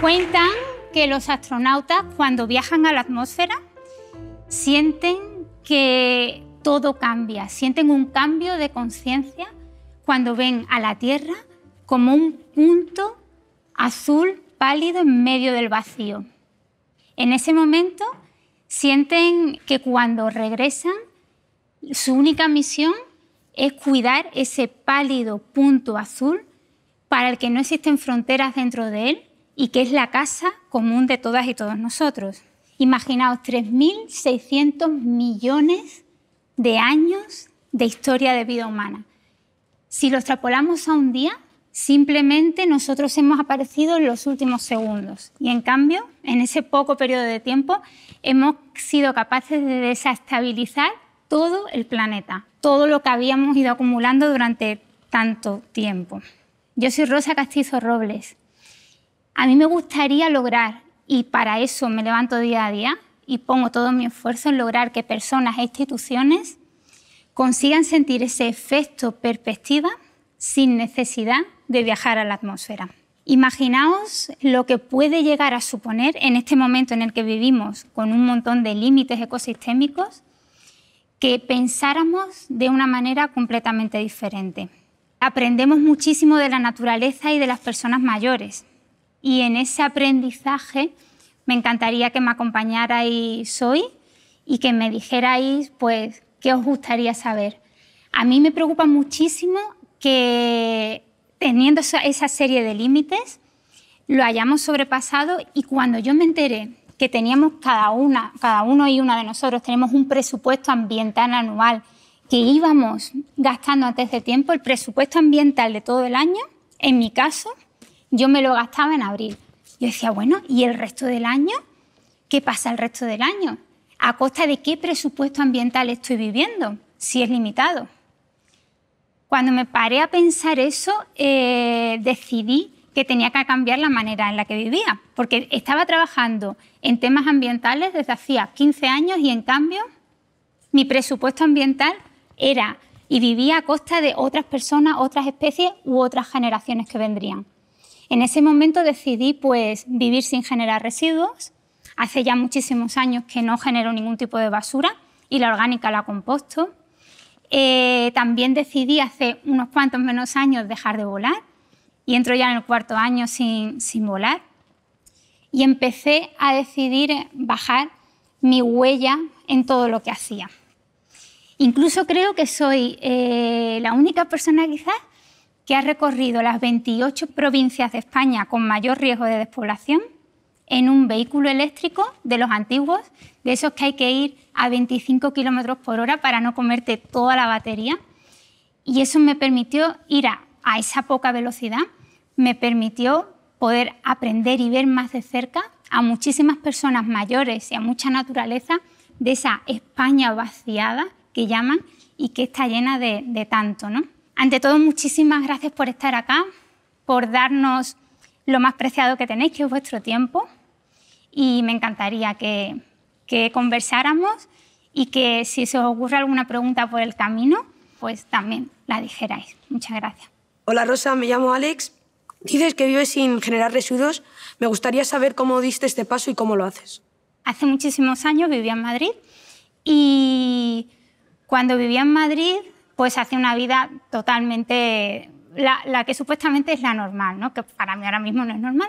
Cuentan que los astronautas cuando viajan a la atmósfera sienten que todo cambia, sienten un cambio de conciencia cuando ven a la Tierra como un punto azul pálido en medio del vacío. En ese momento sienten que cuando regresan su única misión es cuidar ese pálido punto azul para el que no existen fronteras dentro de él y que es la casa común de todas y todos nosotros. Imaginaos 3.600 millones de años de historia de vida humana. Si lo extrapolamos a un día, simplemente nosotros hemos aparecido en los últimos segundos y en cambio, en ese poco periodo de tiempo, hemos sido capaces de desestabilizar todo el planeta, todo lo que habíamos ido acumulando durante tanto tiempo. Yo soy Rosa Castizo Robles a mí me gustaría lograr, y para eso me levanto día a día y pongo todo mi esfuerzo en lograr que personas e instituciones consigan sentir ese efecto perspectiva sin necesidad de viajar a la atmósfera. Imaginaos lo que puede llegar a suponer en este momento en el que vivimos con un montón de límites ecosistémicos que pensáramos de una manera completamente diferente. Aprendemos muchísimo de la naturaleza y de las personas mayores, y en ese aprendizaje me encantaría que me acompañarais hoy y que me dijerais pues qué os gustaría saber. A mí me preocupa muchísimo que teniendo esa serie de límites lo hayamos sobrepasado y cuando yo me enteré que teníamos cada una, cada uno y una de nosotros tenemos un presupuesto ambiental anual que íbamos gastando antes de tiempo, el presupuesto ambiental de todo el año, en mi caso, yo me lo gastaba en abril. Yo decía, bueno, ¿y el resto del año? ¿Qué pasa el resto del año? ¿A costa de qué presupuesto ambiental estoy viviendo? Si es limitado. Cuando me paré a pensar eso, eh, decidí que tenía que cambiar la manera en la que vivía, porque estaba trabajando en temas ambientales desde hacía 15 años y en cambio mi presupuesto ambiental era y vivía a costa de otras personas, otras especies u otras generaciones que vendrían. En ese momento decidí pues, vivir sin generar residuos. Hace ya muchísimos años que no genero ningún tipo de basura y la orgánica la composto. Eh, también decidí hace unos cuantos menos años dejar de volar y entro ya en el cuarto año sin, sin volar. Y empecé a decidir bajar mi huella en todo lo que hacía. Incluso creo que soy eh, la única persona quizás que ha recorrido las 28 provincias de España con mayor riesgo de despoblación en un vehículo eléctrico de los antiguos, de esos que hay que ir a 25 kilómetros por hora para no comerte toda la batería. Y eso me permitió ir a, esa poca velocidad, me permitió poder aprender y ver más de cerca a muchísimas personas mayores y a mucha naturaleza de esa España vaciada que llaman y que está llena de, de tanto, ¿no? Ante todo, muchísimas gracias por estar acá, por darnos lo más preciado que tenéis, que es vuestro tiempo. Y me encantaría que, que conversáramos y que si se os ocurre alguna pregunta por el camino, pues también la dijerais. Muchas gracias. Hola Rosa, me llamo Alex. Dices que vives sin generar residuos. Me gustaría saber cómo diste este paso y cómo lo haces. Hace muchísimos años vivía en Madrid y cuando vivía en Madrid pues hace una vida totalmente la, que supuestamente es la normal, ¿no? que para mí ahora mismo no es normal.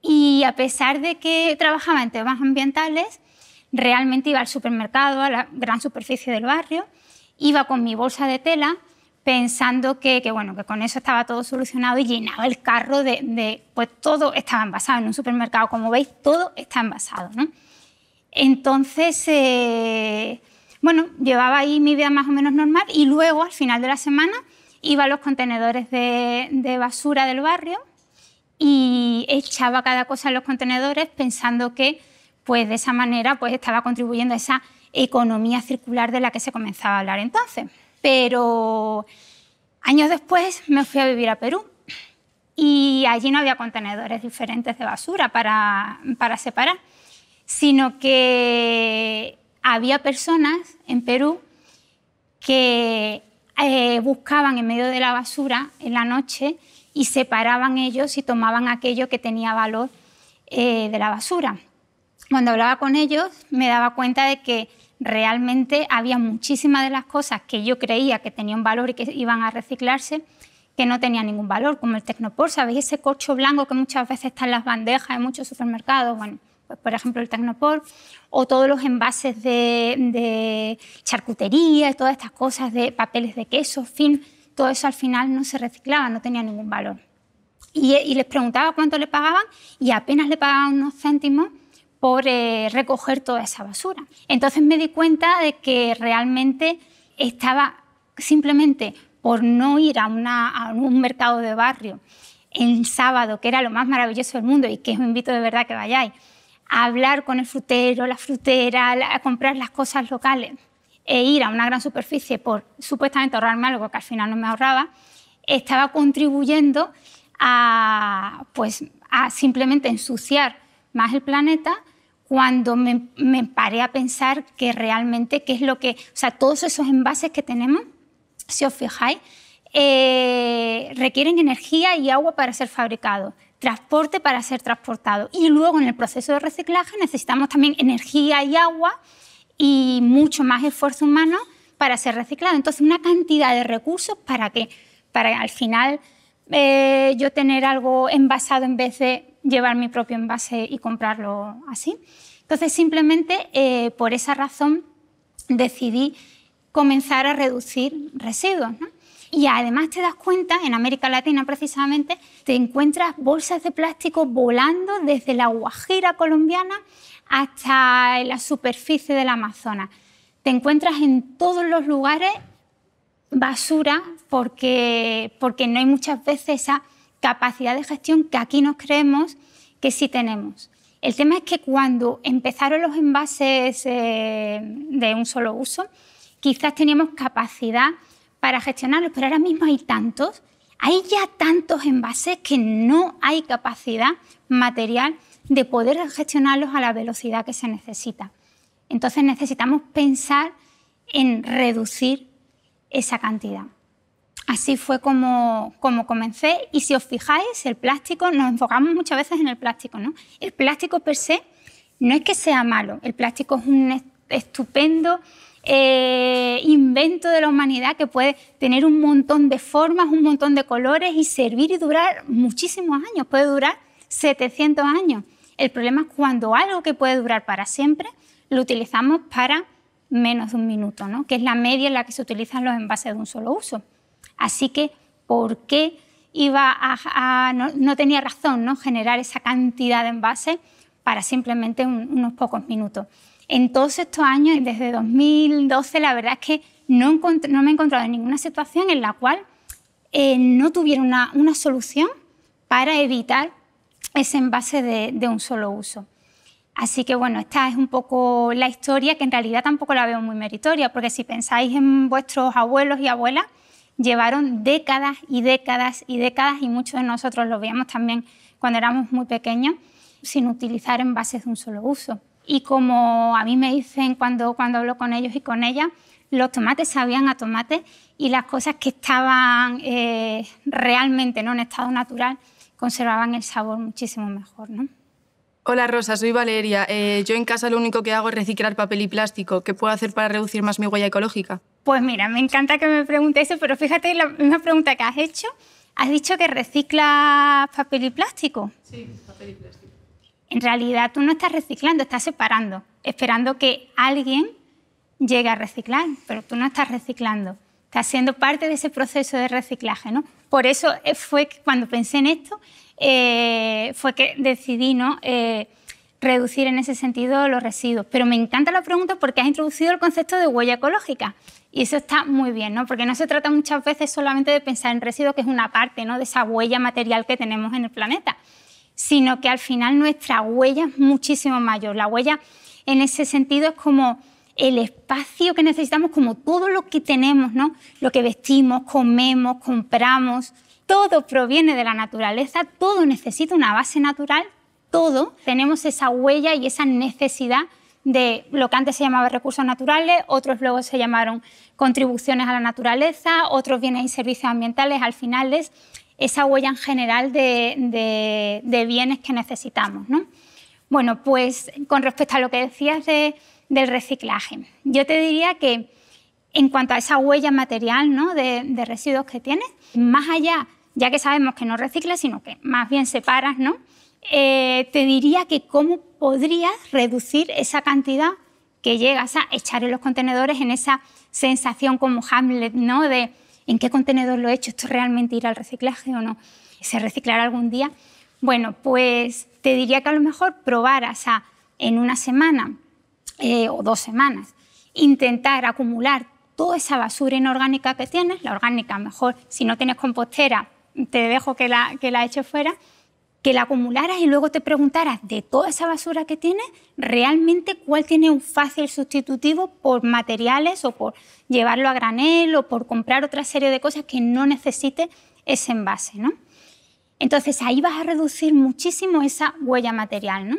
Y a pesar de que trabajaba en temas ambientales, realmente iba al supermercado, a la gran superficie del barrio, iba con mi bolsa de tela pensando que, bueno, que con eso estaba todo solucionado y llenaba el carro de, pues todo estaba envasado en un supermercado, como veis, todo está envasado. Entonces, eh, bueno, llevaba ahí mi vida más o menos normal y luego al final de la semana iba a los contenedores de, basura del barrio y echaba cada cosa en los contenedores pensando que pues de esa manera pues estaba contribuyendo a esa economía circular de la que se comenzaba a hablar entonces. Pero años después me fui a vivir a Perú y allí no había contenedores diferentes de basura para, para separar, sino que había personas en Perú que eh, buscaban en medio de la basura en la noche y separaban ellos y tomaban aquello que tenía valor eh, de la basura. Cuando hablaba con ellos me daba cuenta de que realmente había muchísimas de las cosas que yo creía que tenían valor y que iban a reciclarse que no tenían ningún valor, como el Tecnopor, ¿sabéis? Ese corcho blanco que muchas veces está en las bandejas de muchos supermercados, bueno, por ejemplo, el Tecnopor, o todos los envases de, charcutería, todas estas cosas de papeles de queso, fin, todo eso al final no se reciclaba, no tenía ningún valor. Y, les preguntaba cuánto le pagaban y apenas le pagaban unos céntimos por eh, recoger toda esa basura. Entonces me di cuenta de que realmente estaba simplemente por no ir a, a un mercado de barrio el sábado, que era lo más maravilloso del mundo y que os invito de verdad que vayáis, hablar con el frutero, la frutera, a comprar las cosas locales e ir a una gran superficie por supuestamente ahorrarme algo que al final no me ahorraba, estaba contribuyendo a, pues, a simplemente ensuciar más el planeta cuando me, paré a pensar que realmente qué es lo que, o sea, todos esos envases que tenemos, si os fijáis, eh, requieren energía y agua para ser fabricados transporte para ser transportado. Y luego en el proceso de reciclaje necesitamos también energía y agua y mucho más esfuerzo humano para ser reciclado. Entonces, una cantidad de recursos para que para al final eh, yo tener algo envasado en vez de llevar mi propio envase y comprarlo así. Entonces, simplemente eh, por esa razón decidí comenzar a reducir residuos. ¿no? Y además te das cuenta, en América Latina precisamente, te encuentras bolsas de plástico volando desde la Guajira colombiana hasta la superficie del Amazonas. Te encuentras en todos los lugares basura porque, no hay muchas veces esa capacidad de gestión que aquí nos creemos que sí tenemos. El tema es que cuando empezaron los envases eh, de un solo uso, quizás teníamos capacidad para gestionarlos, pero ahora mismo hay tantos, hay ya tantos envases que no hay capacidad material de poder gestionarlos a la velocidad que se necesita. Entonces necesitamos pensar en reducir esa cantidad. Así fue como, como, comencé y si os fijáis, el plástico, nos enfocamos muchas veces en el plástico, ¿no? El plástico per se no es que sea malo, el plástico es un estupendo eh, invento de la humanidad que puede tener un montón de formas, un montón de colores y servir y durar muchísimos años, puede durar 700 años. El problema es cuando algo que puede durar para siempre lo utilizamos para menos de un minuto, ¿no? que es la media en la que se utilizan los envases de un solo uso. Así que, ¿por qué iba a, no, tenía razón ¿no? generar esa cantidad de envases para simplemente unos pocos minutos? en todos estos años, desde 2012, la verdad es que no, me he encontrado en ninguna situación en la cual eh, no tuviera una, solución para evitar ese envase de, de un solo uso. Así que bueno, esta es un poco la historia que en realidad tampoco la veo muy meritoria, porque si pensáis en vuestros abuelos y abuelas, llevaron décadas y décadas y décadas, y muchos de nosotros lo veíamos también cuando éramos muy pequeños, sin utilizar envases de un solo uso y como a mí me dicen cuando, cuando hablo con ellos y con ellas, los tomates sabían a tomate y las cosas que estaban eh, realmente ¿no? en estado natural conservaban el sabor muchísimo mejor. Hola Rosa, soy Valeria. Eh, yo en casa lo único que hago es reciclar papel y plástico. ¿Qué puedo hacer para reducir más mi huella ecológica? Pues mira, me encanta que me preguntes eso, pero fíjate la misma pregunta que has hecho. Has dicho que reciclas papel y plástico. Sí, papel y plástico en realidad tú no estás reciclando, estás separando, esperando que alguien llegue a reciclar, pero tú no estás reciclando, estás siendo parte de ese proceso de reciclaje. Por eso eh, fue cuando pensé en esto, eh, fue que decidí ¿no? Eh, reducir en ese sentido los residuos. Pero me encanta la pregunta porque has introducido el concepto de huella ecológica. Y eso está muy bien, Porque no se trata muchas veces solamente de pensar en residuos, que es una parte ¿no? de esa huella material que tenemos en el planeta, sino que al final nuestra huella es muchísimo mayor. La huella en ese sentido es como el espacio que necesitamos, como todo lo que tenemos, ¿no? Lo que vestimos, comemos, compramos, todo proviene de la naturaleza, todo necesita una base natural, todo tenemos esa huella y esa necesidad de lo que antes se llamaba recursos naturales, otros luego se llamaron contribuciones a la naturaleza, otros bienes y servicios ambientales, al final es esa huella en general de, bienes que necesitamos. Bueno, pues con respecto a lo que decías del reciclaje, yo te diría que en cuanto a esa huella material de, residuos que tienes, más allá, ya que sabemos que no reciclas, sino que más bien separas, ¿no? Eh, te diría que cómo podrías reducir esa cantidad que llegas a echar en los contenedores en esa sensación como Hamlet, ¿no? De en qué contenedor lo he hecho, esto realmente irá al reciclaje o no, se reciclará algún día. Bueno, pues te diría que a lo mejor probaras a, en una semana eh, o dos semanas, intentar acumular toda esa basura inorgánica que tienes, la orgánica mejor, si no tienes compostera, te dejo que la, que la eches fuera, que la acumularas y luego te preguntaras de toda esa basura que tienes, realmente cuál tiene un fácil sustitutivo por materiales o por llevarlo a granel o por comprar otra serie de cosas que no necesite ese envase. Entonces ahí vas a reducir muchísimo esa huella material. ¿no?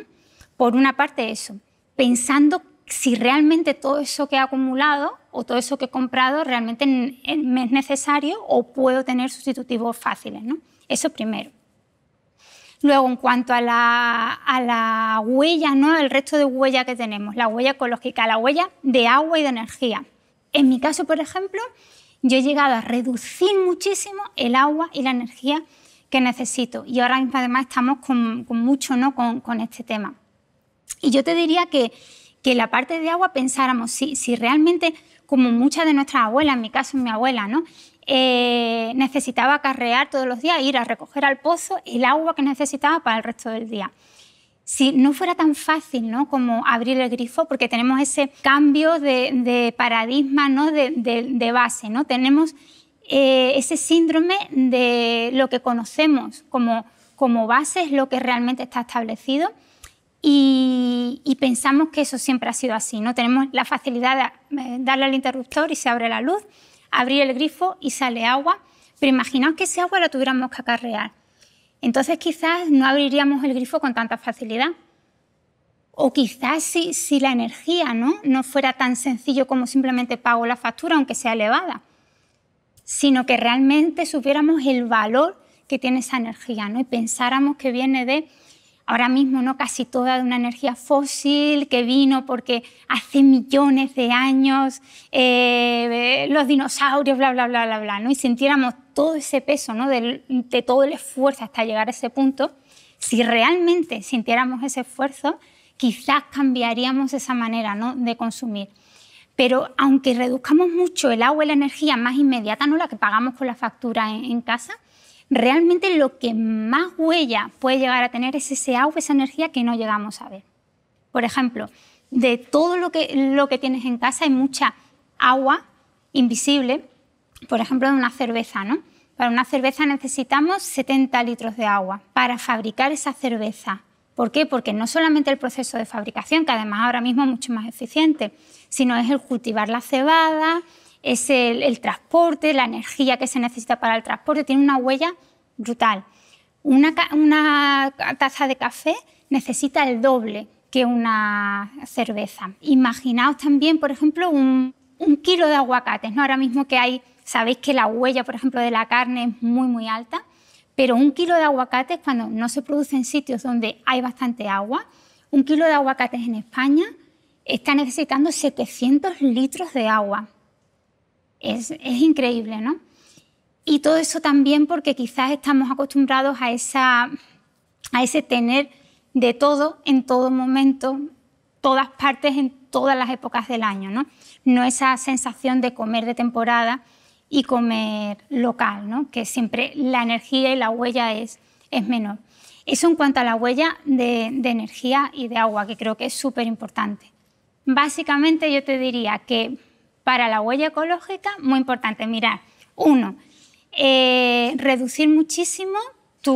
Por una parte eso, pensando si realmente todo eso que he acumulado o todo eso que he comprado realmente me es necesario o puedo tener sustitutivos fáciles. ¿no? Eso primero. Luego, en cuanto a la, huella, ¿no? el resto de huella que tenemos, la huella ecológica, la huella de agua y de energía. En mi caso, por ejemplo, yo he llegado a reducir muchísimo el agua y la energía que necesito. Y ahora mismo además estamos con, mucho ¿no? Con, este tema. Y yo te diría que, que la parte de agua pensáramos si, si realmente, como muchas de nuestras abuelas, en mi caso mi abuela, ¿no? Eh, necesitaba carrear todos los días, ir a recoger al pozo el agua que necesitaba para el resto del día si no fuera tan fácil ¿no? como abrir el grifo, porque tenemos ese cambio de, paradigma de, base, ¿no? tenemos eh, ese síndrome de lo que conocemos como, como base, es lo que realmente está establecido. Y, pensamos que eso siempre ha sido así, ¿no? Tenemos la facilidad de eh, darle al interruptor y se abre la luz, abrir el grifo y sale agua, pero imaginaos que ese agua la tuviéramos que acarrear entonces quizás no abriríamos el grifo con tanta facilidad. O quizás si, si la energía ¿no? no fuera tan sencillo como simplemente pago la factura, aunque sea elevada, sino que realmente supiéramos el valor que tiene esa energía ¿no? y pensáramos que viene de ahora mismo ¿no? casi toda de una energía fósil que vino porque hace millones de años eh, los dinosaurios, bla, bla, bla, bla, bla, ¿no? y sintiéramos todo ese peso ¿no? de, todo el esfuerzo hasta llegar a ese punto, si realmente sintiéramos ese esfuerzo, quizás cambiaríamos esa manera ¿no? de consumir. Pero aunque reduzcamos mucho el agua y la energía más inmediata, ¿no? la que pagamos con la factura en casa, realmente lo que más huella puede llegar a tener es ese agua, esa energía que no llegamos a ver. Por ejemplo, de todo lo que, tienes en casa hay mucha agua invisible, por ejemplo, de una cerveza, Para una cerveza necesitamos 70 litros de agua para fabricar esa cerveza. ¿Por qué? Porque no solamente el proceso de fabricación, que además ahora mismo es mucho más eficiente, sino es el cultivar la cebada, es el, transporte, la energía que se necesita para el transporte, tiene una huella brutal. Una, taza de café necesita el doble que una cerveza. Imaginaos también, por ejemplo, un, kilo de aguacates. ¿no? Ahora mismo que hay, sabéis que la huella, por ejemplo, de la carne es muy, muy alta, pero un kilo de aguacates, cuando no se produce en sitios donde hay bastante agua, un kilo de aguacates en España está necesitando 700 litros de agua es, increíble, ¿no? Y todo eso también porque quizás estamos acostumbrados a, esa, a ese tener de todo en todo momento, todas partes en todas las épocas del año, ¿no? No esa sensación de comer de temporada y comer local, ¿no? Que siempre la energía y la huella es, es menor. Eso en cuanto a la huella de, de energía y de agua, que creo que es súper importante. Básicamente yo te diría que para la huella ecológica muy importante. Mirar, uno, eh, reducir muchísimo tu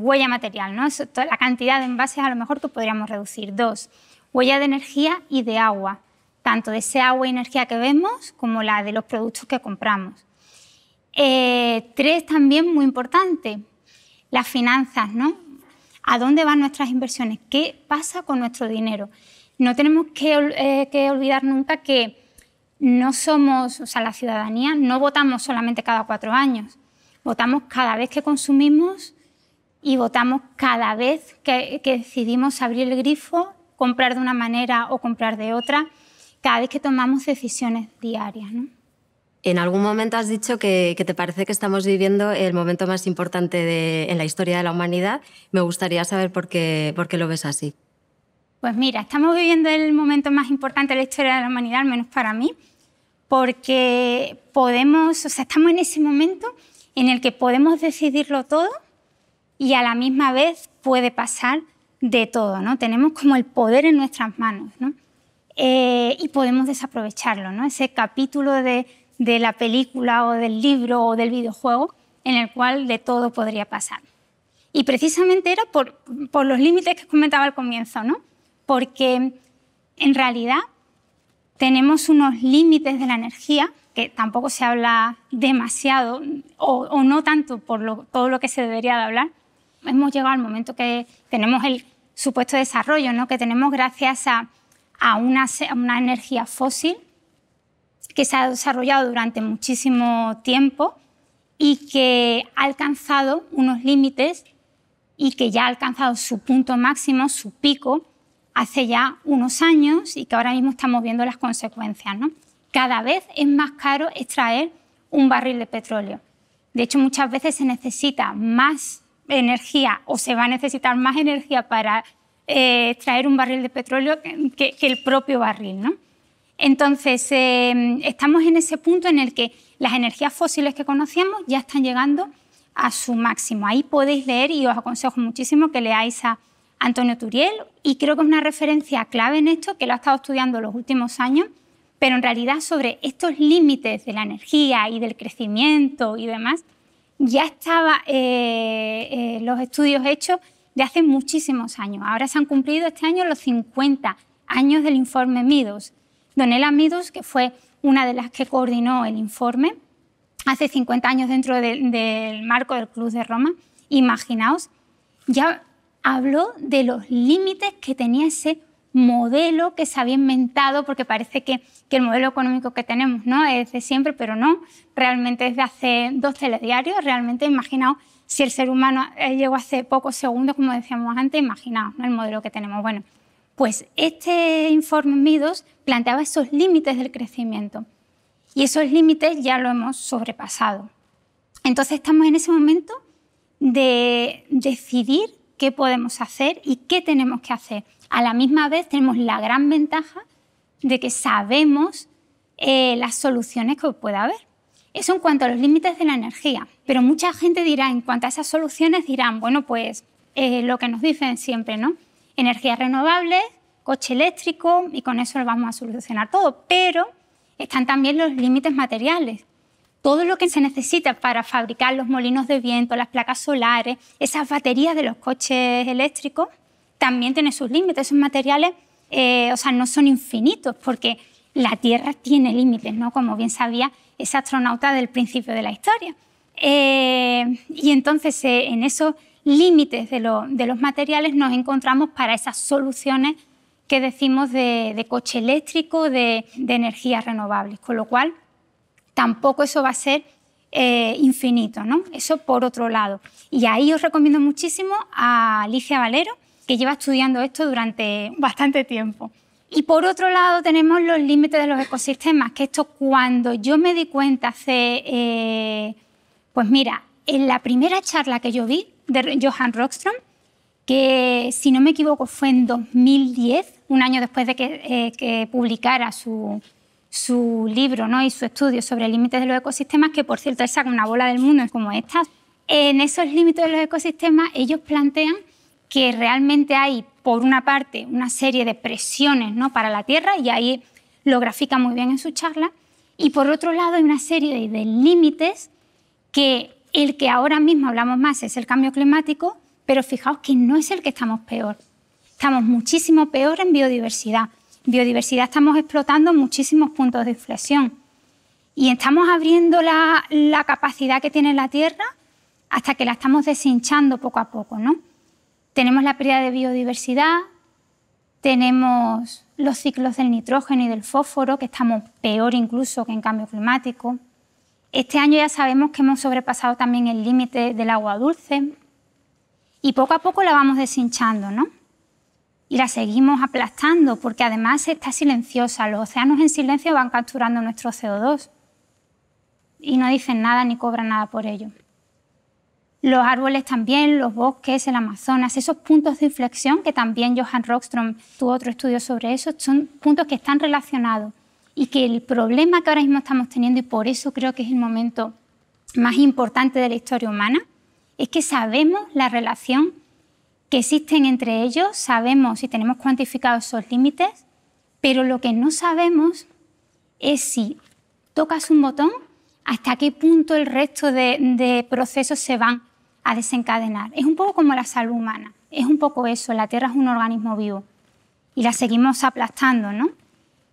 huella material, ¿no? la cantidad de envases a lo mejor tú podríamos reducir. Dos, huella de energía y de agua, tanto de ese agua y energía que vemos como la de los productos que compramos. Eh, tres, también muy importante, las finanzas, ¿no? ¿A dónde van nuestras inversiones? ¿Qué pasa con nuestro dinero? No tenemos que eh, olvidar nunca que no somos, o sea, la ciudadanía no votamos solamente cada cuatro años, votamos cada vez que consumimos y votamos cada vez que, decidimos abrir el grifo, comprar de una manera o comprar de otra, cada vez que tomamos decisiones diarias. En algún momento has dicho que, te parece que estamos viviendo el momento más importante en la historia de la humanidad. Me gustaría saber por qué, por qué, lo ves así. Pues mira, estamos viviendo el momento más importante de la historia de la humanidad, al menos para mí, porque podemos, o sea, estamos en ese momento en el que podemos decidirlo todo y a la misma vez puede pasar de todo, ¿no? Tenemos como el poder en nuestras manos, ¿no? Eh, y podemos desaprovecharlo, ¿no? Ese capítulo de, la película o del libro o del videojuego en el cual de todo podría pasar. Y precisamente era por, por los límites que comentaba al comienzo, ¿no? Porque en realidad tenemos unos límites de la energía que tampoco se habla demasiado o, no tanto por todo lo que se debería de hablar. Hemos llegado al momento que tenemos el supuesto desarrollo ¿no? que tenemos gracias a una energía fósil que se ha desarrollado durante muchísimo tiempo y que ha alcanzado unos límites y que ya ha alcanzado su punto máximo, su pico, hace ya unos años y que ahora mismo estamos viendo las consecuencias. Cada vez es más caro extraer un barril de petróleo. De hecho, muchas veces se necesita más energía o se va a necesitar más energía para eh, extraer un barril de petróleo que, el propio barril. Entonces, em, estamos en ese punto en el que las energías fósiles que conocíamos ya están llegando a su máximo. Ahí podéis leer y os aconsejo muchísimo que leáis a Antonio Turiel, y creo que es una referencia clave en esto, que lo ha estado estudiando los últimos años, pero en realidad sobre estos límites de la energía y del crecimiento y demás, ya estaban eh, eh, los estudios hechos de hace muchísimos años. Ahora se han cumplido este año los 50 años del informe Midos. Donela Midos, que fue una de las que coordinó el informe, hace 50 años dentro del marco del Club de Roma, imaginaos, ya habló de los límites que tenía ese modelo que se había inventado, porque parece que, el modelo económico que tenemos ¿no? es de siempre, pero no, realmente es de hace dos telediarios, realmente imaginaos si el ser humano eh, llegó hace pocos segundos, como decíamos antes, imaginaos el modelo que tenemos. Bueno, pues este informe Midos planteaba esos límites del crecimiento y esos límites ya lo hemos sobrepasado. Entonces estamos en ese momento de decidir qué podemos hacer y qué tenemos que hacer. A la misma vez tenemos la gran ventaja de que sabemos eh, las soluciones que puede haber. Eso en cuanto a los límites de la energía. Pero mucha gente dirá, en cuanto a esas soluciones, dirán, bueno, pues eh, lo que nos dicen siempre, ¿no? Energías renovables, coche eléctrico y con eso lo vamos a solucionar todo. Pero están también los límites materiales todo lo que se necesita para fabricar los molinos de viento, las placas solares, esas baterías de los coches eléctricos, también tiene sus límites. Esos materiales, eh, o sea, no son infinitos, porque la Tierra tiene límites, ¿no? Como bien sabía ese astronauta del principio de la historia. Eh, y entonces, eh, en esos límites de, los materiales nos encontramos para esas soluciones que decimos de, coche eléctrico, de, de energías renovables. Con lo cual, tampoco eso va a ser eh, infinito, ¿no? Eso por otro lado. Y ahí os recomiendo muchísimo a Alicia Valero, que lleva estudiando esto durante bastante tiempo. Y por otro lado tenemos los límites de los ecosistemas, que esto cuando yo me di cuenta hace, eh, pues mira, en la primera charla que yo vi de Johan Rockström, que si no me equivoco fue en 2010, un año después de que eh, publicara su, su libro ¿no? y su estudio sobre límites de los ecosistemas, que por cierto es saca una bola del mundo como esta. En esos límites de los ecosistemas ellos plantean que realmente hay, por una parte, una serie de presiones ¿no? para la Tierra, y ahí lo grafica muy bien en su charla, y por otro lado hay una serie de, de límites que el que ahora mismo hablamos más es el cambio climático, pero fijaos que no es el que estamos peor. Estamos muchísimo peor en biodiversidad biodiversidad estamos explotando muchísimos puntos de inflexión y estamos abriendo la, capacidad que tiene la Tierra hasta que la estamos deshinchando poco a poco. ¿no? Tenemos la pérdida de biodiversidad, tenemos los ciclos del nitrógeno y del fósforo, que estamos peor incluso que en cambio climático. Este año ya sabemos que hemos sobrepasado también el límite del agua dulce y poco a poco la vamos deshinchando, ¿no? y la seguimos aplastando porque además está silenciosa. Los océanos en silencio van capturando nuestro CO2 y no dicen nada ni cobran nada por ello. Los árboles también, los bosques, el Amazonas, esos puntos de inflexión que también Johan Rockström tuvo otro estudio sobre eso, son puntos que están relacionados y que el problema que ahora mismo estamos teniendo, y por eso creo que es el momento más importante de la historia humana, es que sabemos la relación que existen entre ellos, sabemos y tenemos cuantificados esos límites, pero lo que no sabemos es si tocas un botón, hasta qué punto el resto de, procesos se van a desencadenar. Es un poco como la salud humana, es un poco eso, la Tierra es un organismo vivo y la seguimos aplastando, ¿no?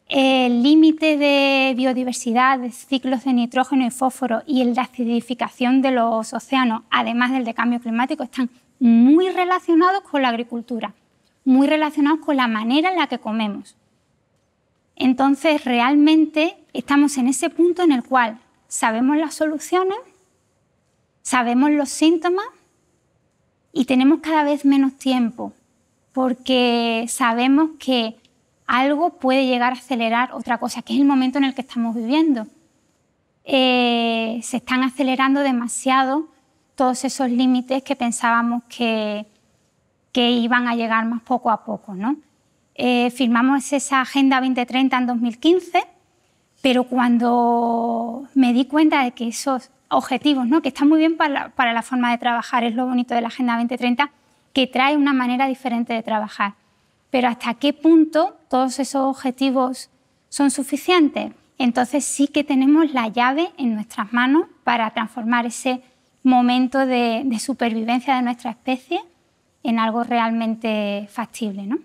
El límite de biodiversidad, de ciclos de nitrógeno y fósforo y el de acidificación de los océanos, además del de cambio climático, están muy relacionados con la agricultura, muy relacionados con la manera en la que comemos. Entonces, realmente estamos en ese punto en el cual sabemos las soluciones, sabemos los síntomas y tenemos cada vez menos tiempo porque sabemos que algo puede llegar a acelerar otra cosa, que es el momento en el que estamos viviendo. Eh, se están acelerando demasiado todos esos límites que pensábamos que, que iban a llegar más poco a poco. ¿no? Eh, firmamos esa Agenda 2030 en 2015, pero cuando me di cuenta de que esos objetivos, ¿no? que están muy bien para para la forma de trabajar, es lo bonito de la Agenda 2030, que trae una manera diferente de trabajar. Pero hasta qué punto todos esos objetivos son suficientes, entonces sí que tenemos la llave en nuestras manos para transformar ese momento de, supervivencia de nuestra especie en algo realmente factible. ¿no?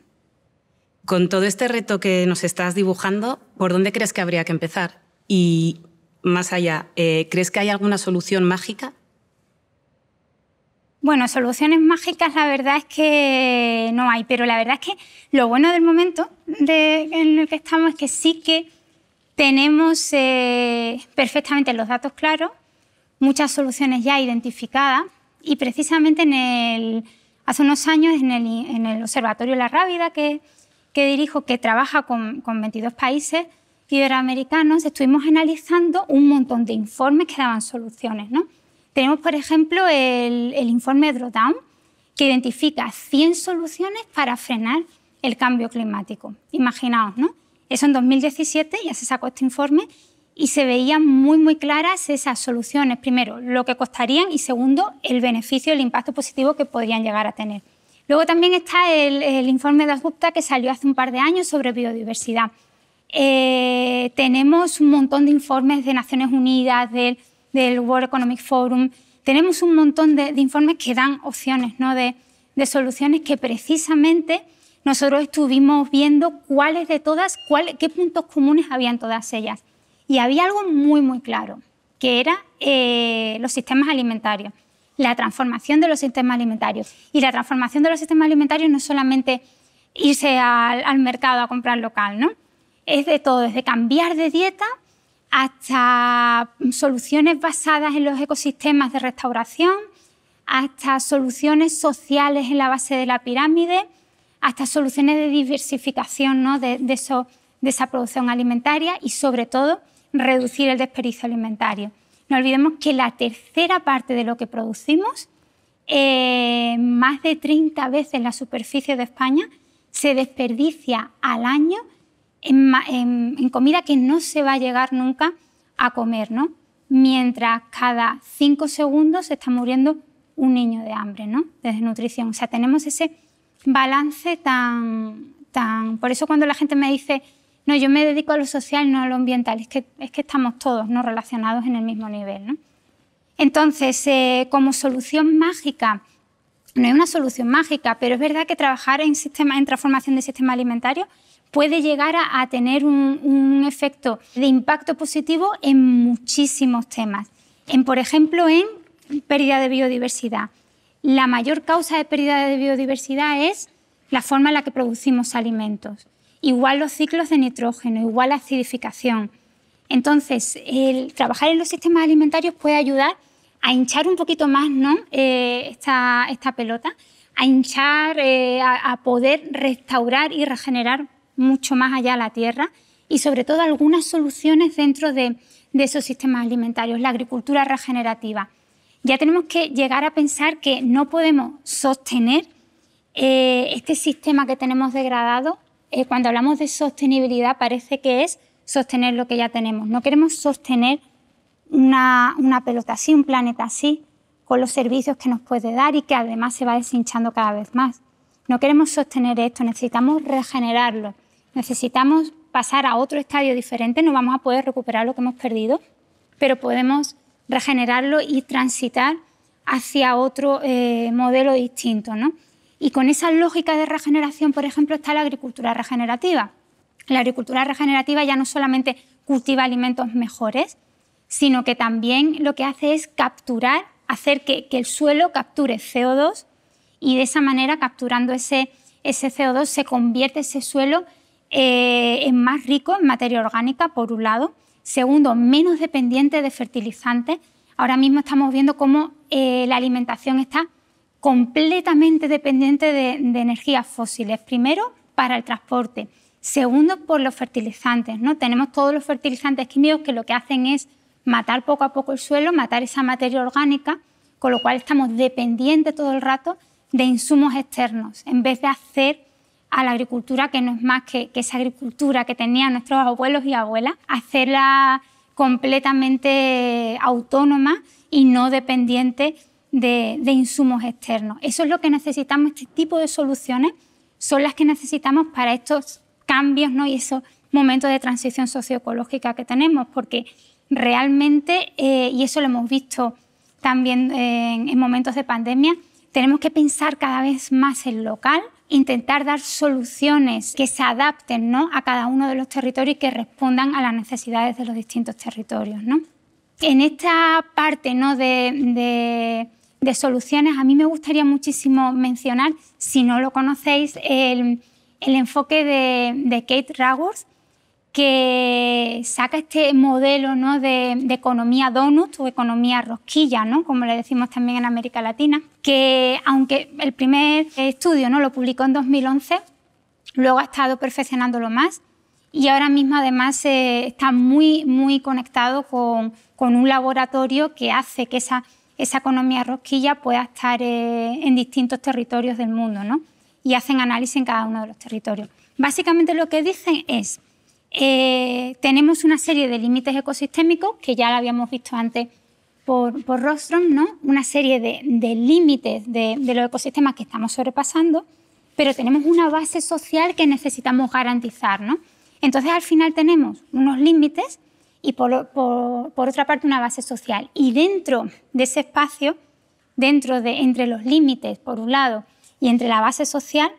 Con todo este reto que nos estás dibujando, ¿por dónde crees que habría que empezar? Y más allá, eh, ¿crees que hay alguna solución mágica? Bueno, soluciones mágicas la verdad es que no hay, pero la verdad es que lo bueno del momento en el que estamos es que sí que tenemos eh, perfectamente los datos claros muchas soluciones ya identificadas y precisamente hace unos años en el, Observatorio La Rábida que, dirijo, que trabaja con, 22 países iberoamericanos, estuvimos analizando un montón de informes que daban soluciones. ¿no? Tenemos, por ejemplo, el, el informe Drawdown, que identifica 100 soluciones para frenar el cambio climático. Imaginaos, ¿no? Eso en 2017 ya se sacó este informe y se veían muy, muy claras esas soluciones. Primero, lo que costarían y segundo, el beneficio, el impacto positivo que podrían llegar a tener. Luego también está el, informe de Azupta que salió hace un par de años sobre biodiversidad. Eh, tenemos un montón de informes de Naciones Unidas, del, World Economic Forum, tenemos un montón de, informes que dan opciones, ¿no? de, soluciones que precisamente nosotros estuvimos viendo cuáles de todas, qué puntos comunes habían todas ellas. Y había algo muy, muy claro, que era eh, los sistemas alimentarios, la transformación de los sistemas alimentarios. Y la transformación de los sistemas alimentarios no es solamente irse al, mercado a comprar local, ¿no? Es de todo, desde cambiar de dieta hasta soluciones basadas en los ecosistemas de restauración, hasta soluciones sociales en la base de la pirámide, hasta soluciones de diversificación ¿no? de, de esa producción alimentaria y sobre todo reducir el desperdicio alimentario. No olvidemos que la tercera parte de lo que producimos, eh, más de 30 veces la superficie de España, se desperdicia al año en, comida que no se va a llegar nunca a comer, ¿no? Mientras cada cinco segundos se está muriendo un niño de hambre, ¿no? Desde desnutrición. O sea, tenemos ese balance tan, tan... Por eso cuando la gente me dice no, yo me dedico a lo social, no a lo ambiental. Es que, estamos todos ¿no? relacionados en el mismo nivel. Entonces, eh, como solución mágica, no es una solución mágica, pero es verdad que trabajar en, transformación de sistema alimentario puede llegar a, tener un, un, efecto de impacto positivo en muchísimos temas. En, por ejemplo, en pérdida de biodiversidad. La mayor causa de pérdida de biodiversidad es la forma en la que producimos alimentos igual los ciclos de nitrógeno, igual la acidificación. Entonces, trabajar en los sistemas alimentarios puede ayudar a hinchar un poquito más ¿no? Eh, esta, pelota, a hinchar, eh, a, poder restaurar y regenerar mucho más allá la tierra y sobre todo algunas soluciones dentro de, esos sistemas alimentarios, la agricultura regenerativa. Ya tenemos que llegar a pensar que no podemos sostener eh, este sistema que tenemos degradado eh, cuando hablamos de sostenibilidad parece que es sostener lo que ya tenemos. No queremos sostener una, pelota así, un planeta así, con los servicios que nos puede dar y que además se va deshinchando cada vez más. No queremos sostener esto, necesitamos regenerarlo, necesitamos pasar a otro estadio diferente, no vamos a poder recuperar lo que hemos perdido, pero podemos regenerarlo y transitar hacia otro eh, modelo distinto. ¿no? Y con esa lógica de regeneración, por ejemplo, está la agricultura regenerativa. La agricultura regenerativa ya no solamente cultiva alimentos mejores, sino que también lo que hace es capturar, hacer que, el suelo capture CO2 y de esa manera, capturando ese, CO2, se convierte ese suelo eh, en más rico en materia orgánica, por un lado. Segundo, menos dependiente de fertilizantes. Ahora mismo estamos viendo cómo eh, la alimentación está completamente dependiente de, energías fósiles. Primero, para el transporte. Segundo, por los fertilizantes. ¿no? Tenemos todos los fertilizantes químicos que lo que hacen es matar poco a poco el suelo, matar esa materia orgánica, con lo cual estamos dependientes todo el rato de insumos externos, en vez de hacer a la agricultura, que no es más que, que esa agricultura que tenían nuestros abuelos y abuelas, hacerla completamente autónoma y no dependiente de, insumos externos. Eso es lo que necesitamos, este tipo de soluciones son las que necesitamos para estos cambios ¿no? y esos momentos de transición socioecológica que tenemos, porque realmente, eh, y eso lo hemos visto también en, momentos de pandemia, tenemos que pensar cada vez más en local, intentar dar soluciones que se adapten ¿no? a cada uno de los territorios y que respondan a las necesidades de los distintos territorios. En esta parte ¿no? de de soluciones. A mí me gustaría muchísimo mencionar, si no lo conocéis, el, enfoque de, Kate Raworth, que saca este modelo de, economía donut o economía rosquilla, ¿no? como le decimos también en América Latina, que aunque el primer estudio ¿no? lo publicó en 2011, luego ha estado perfeccionándolo más y ahora mismo además eh, está muy, muy conectado con, un laboratorio que hace que esa esa economía rosquilla pueda estar eh, en distintos territorios del mundo, ¿no? Y hacen análisis en cada uno de los territorios. Básicamente lo que dicen es, eh, tenemos una serie de límites ecosistémicos, que ya lo habíamos visto antes por, por Rostrom, ¿no? una serie de, límites de, de, los ecosistemas que estamos sobrepasando, pero tenemos una base social que necesitamos garantizar. ¿no? Entonces, al final tenemos unos límites y por, otra parte una base social. Y dentro de ese espacio, dentro de entre los límites, por un lado, y entre la base social,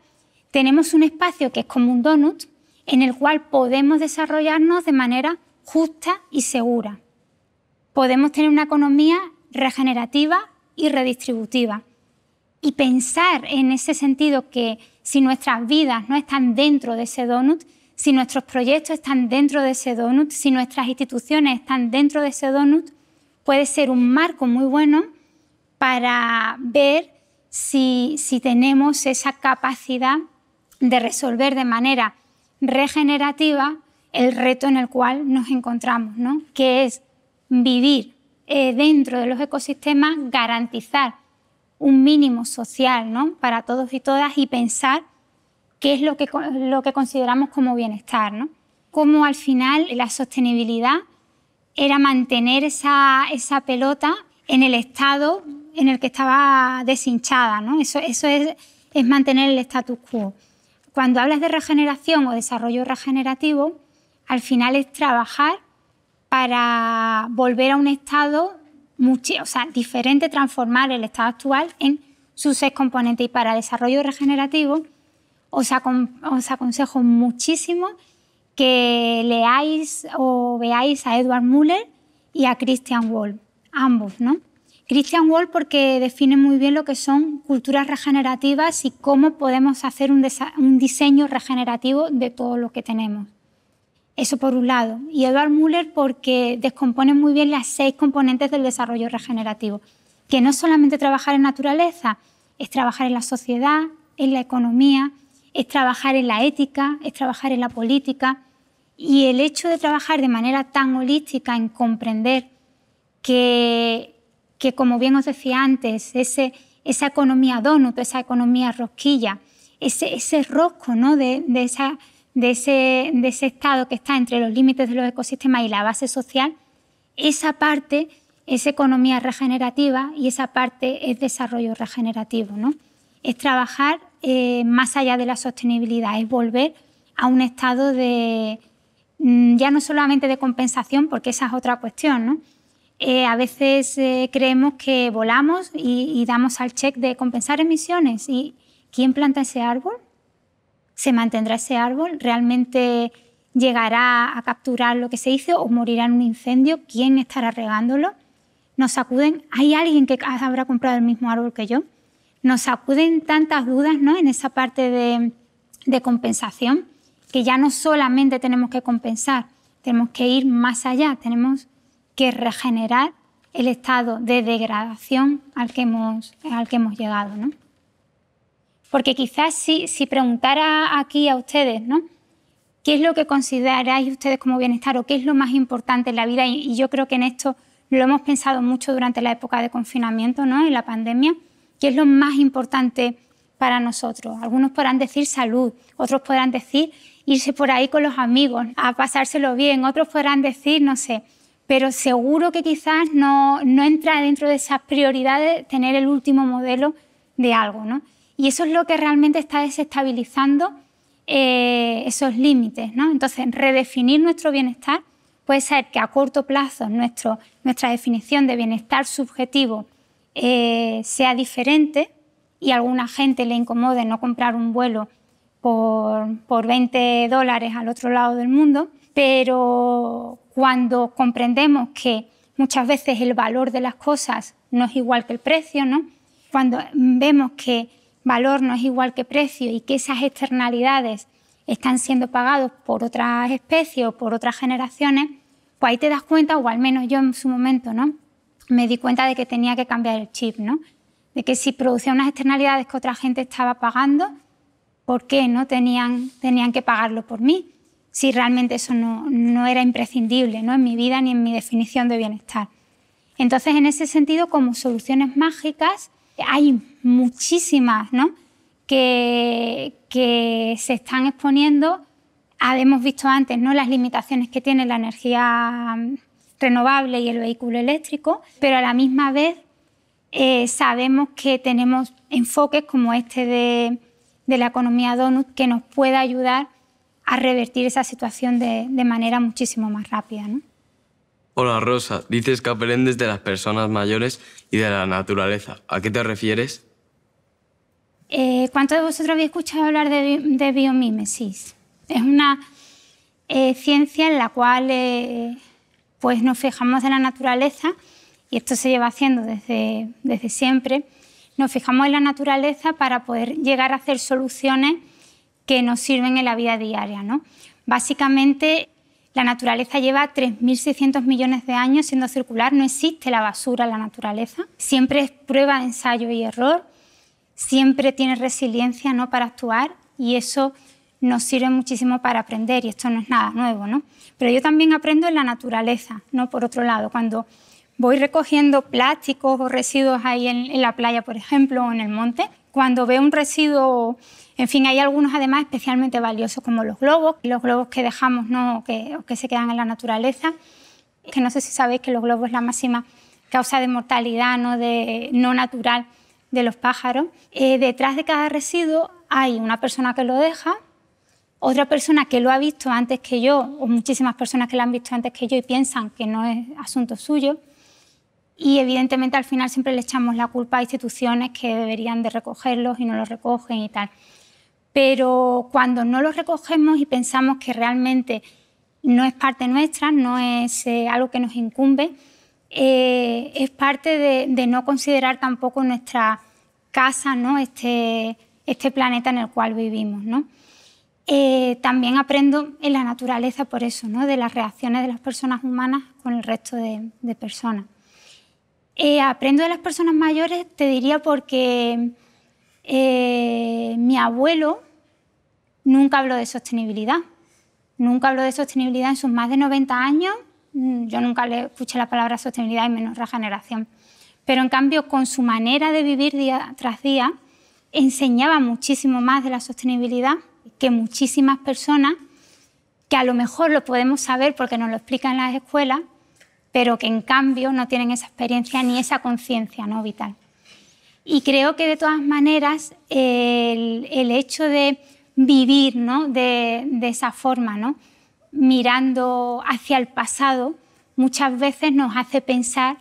tenemos un espacio que es como un donut en el cual podemos desarrollarnos de manera justa y segura. Podemos tener una economía regenerativa y redistributiva. Y pensar en ese sentido que si nuestras vidas no están dentro de ese donut, si nuestros proyectos están dentro de ese donut, si nuestras instituciones están dentro de ese donut, puede ser un marco muy bueno para ver si, tenemos esa capacidad de resolver de manera regenerativa el reto en el cual nos encontramos, que es vivir eh, dentro de los ecosistemas, garantizar un mínimo social para todos y todas y pensar qué es lo que, lo que consideramos como bienestar, ¿no? Cómo al final la sostenibilidad era mantener esa, pelota en el estado en el que estaba deshinchada, ¿no? Eso, eso es, es mantener el status quo. Cuando hablas de regeneración o desarrollo regenerativo, al final es trabajar para volver a un estado mucho, diferente, transformar el estado actual en sus seis componentes. Y para desarrollo regenerativo os, os aconsejo muchísimo que leáis o veáis a Edward Muller y a Christian Wall, ambos, ¿no? Christian Wall porque define muy bien lo que son culturas regenerativas y cómo podemos hacer un, diseño regenerativo de todo lo que tenemos. Eso por un lado. Y Edward Müller porque descompone muy bien las seis componentes del desarrollo regenerativo, que no solamente trabajar en naturaleza, es trabajar en la sociedad, en la economía, es trabajar en la ética, es trabajar en la política y el hecho de trabajar de manera tan holística en comprender que, que como bien os decía antes, ese, esa economía donut, esa economía rosquilla, ese, ese rosco ¿no? de, esa, de, ese, de estado que está entre los límites de los ecosistemas y la base social, esa parte es economía regenerativa y esa parte es desarrollo regenerativo. ¿no? Es trabajar eh, más allá de la sostenibilidad, es volver a un estado de, mm, ya no solamente de compensación, porque esa es otra cuestión, eh, a veces eh, creemos que volamos y, damos al check de compensar emisiones. ¿Y quién planta ese árbol? ¿Se mantendrá ese árbol? ¿Realmente llegará a capturar lo que se hizo o morirá en un incendio? ¿Quién estará regándolo? Nos sacuden. ¿Hay alguien que habrá comprado el mismo árbol que yo? nos acuden tantas dudas en esa parte de, compensación, que ya no solamente tenemos que compensar, tenemos que ir más allá, tenemos que regenerar el estado de degradación al que hemos, al que hemos llegado. ¿no? Porque quizás si, preguntara aquí a ustedes, ¿no? ¿Qué es lo que consideráis ustedes como bienestar o qué es lo más importante en la vida? Y, y yo creo que en esto lo hemos pensado mucho durante la época de confinamiento, ¿no? En la pandemia. Qué es lo más importante para nosotros. Algunos podrán decir salud, otros podrán decir irse por ahí con los amigos, a pasárselo bien, otros podrán decir, no sé, pero seguro que quizás no, entra dentro de esas prioridades tener el último modelo de algo, Y eso es lo que realmente está desestabilizando eh, esos límites, Entonces, redefinir nuestro bienestar puede ser que a corto plazo nuestra definición de bienestar subjetivo eh, sea diferente y a alguna gente le incomode no comprar un vuelo por, 20 dólares al otro lado del mundo, pero cuando comprendemos que muchas veces el valor de las cosas no es igual que el precio, ¿no? cuando vemos que valor no es igual que precio y que esas externalidades están siendo pagados por otras especies o por otras generaciones, pues ahí te das cuenta, o al menos yo en su momento, ¿no? me di cuenta de que tenía que cambiar el chip, ¿no? De que si producía unas externalidades que otra gente estaba pagando, ¿por qué no tenían, tenían que pagarlo por mí? Si realmente eso no, era imprescindible ¿no? en mi vida ni en mi definición de bienestar. Entonces, en ese sentido, como soluciones mágicas, hay muchísimas ¿no? que, que se están exponiendo. Hemos visto antes ¿no? las limitaciones que tiene la energía renovable y el vehículo eléctrico, pero a la misma vez eh, sabemos que tenemos enfoques como este de, la economía donut que nos puede ayudar a revertir esa situación de, manera muchísimo más rápida. Hola Rosa, dices que aprendes de las personas mayores y de la naturaleza. ¿A qué te refieres? Eh, ¿Cuántos de vosotros habéis escuchado hablar de, biomimesis? Es una eh, ciencia en la cual pues nos fijamos en la naturaleza, y esto se lleva haciendo desde, desde siempre, nos fijamos en la naturaleza para poder llegar a hacer soluciones que nos sirven en la vida diaria. ¿no? Básicamente, la naturaleza lleva 3.600 millones de años siendo circular, no existe la basura en la naturaleza, siempre es prueba, de ensayo y error, siempre tiene resiliencia ¿no? para actuar y eso nos sirve muchísimo para aprender y esto no es nada nuevo, ¿no? Pero yo también aprendo en la naturaleza, ¿no? Por otro lado, cuando voy recogiendo plásticos o residuos ahí en, la playa, por ejemplo, o en el monte, cuando veo un residuo, en fin, hay algunos además especialmente valiosos como los globos, los globos que dejamos, ¿no? O que, se quedan en la naturaleza, que no sé si sabéis que los globos es la máxima causa de mortalidad no, no natural de los pájaros. Eh, detrás de cada residuo hay una persona que lo deja, otra persona que lo ha visto antes que yo, o muchísimas personas que lo han visto antes que yo y piensan que no es asunto suyo, y evidentemente al final siempre le echamos la culpa a instituciones que deberían de recogerlos y no los recogen y tal. Pero cuando no los recogemos y pensamos que realmente no es parte nuestra, no es eh, algo que nos incumbe, eh, es parte de, de, no considerar tampoco nuestra casa, ¿no? este, este planeta en el cual vivimos. ¿no? Eh, también aprendo en la naturaleza por eso, ¿no? de las reacciones de las personas humanas con el resto de, personas. Eh, aprendo de las personas mayores, te diría, porque eh, mi abuelo nunca habló de sostenibilidad. Nunca habló de sostenibilidad en sus más de 90 años. Mm, yo nunca le escuché la palabra sostenibilidad y menos regeneración. Pero en cambio, con su manera de vivir día tras día, enseñaba muchísimo más de la sostenibilidad que muchísimas personas, que a lo mejor lo podemos saber porque nos lo explican las escuelas, pero que en cambio no tienen esa experiencia ni esa conciencia ¿no? vital. Y creo que de todas maneras el, hecho de vivir ¿no? de, de, esa forma, ¿no? mirando hacia el pasado, muchas veces nos hace pensar